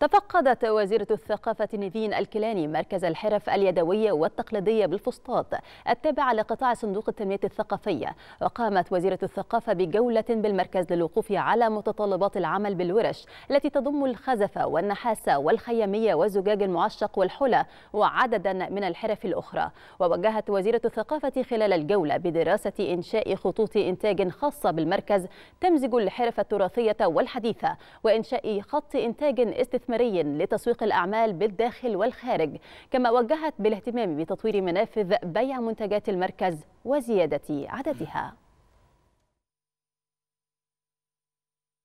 تفقدت وزيرة الثقافة نيفين الكيلاني مركز الحرف اليدوية والتقليدية بالفسطاط التابع لقطاع صندوق التنمية الثقافية وقامت وزيرة الثقافة بجولة بالمركز للوقوف على متطلبات العمل بالورش التي تضم الخزفة والنحاسة والخيامية والزجاج المعشق والحلى وعددا من الحرف الأخرى ووجهت وزيرة الثقافة خلال الجولة بدراسة إنشاء خطوط إنتاج خاصة بالمركز تمزج الحرف التراثية والحديثة وإنشاء خط إنتاج استثماري استثماري لتسويق الأعمال بالداخل والخارج كما وجهت بالاهتمام بتطوير منافذ بيع منتجات المركز وزيادة عددها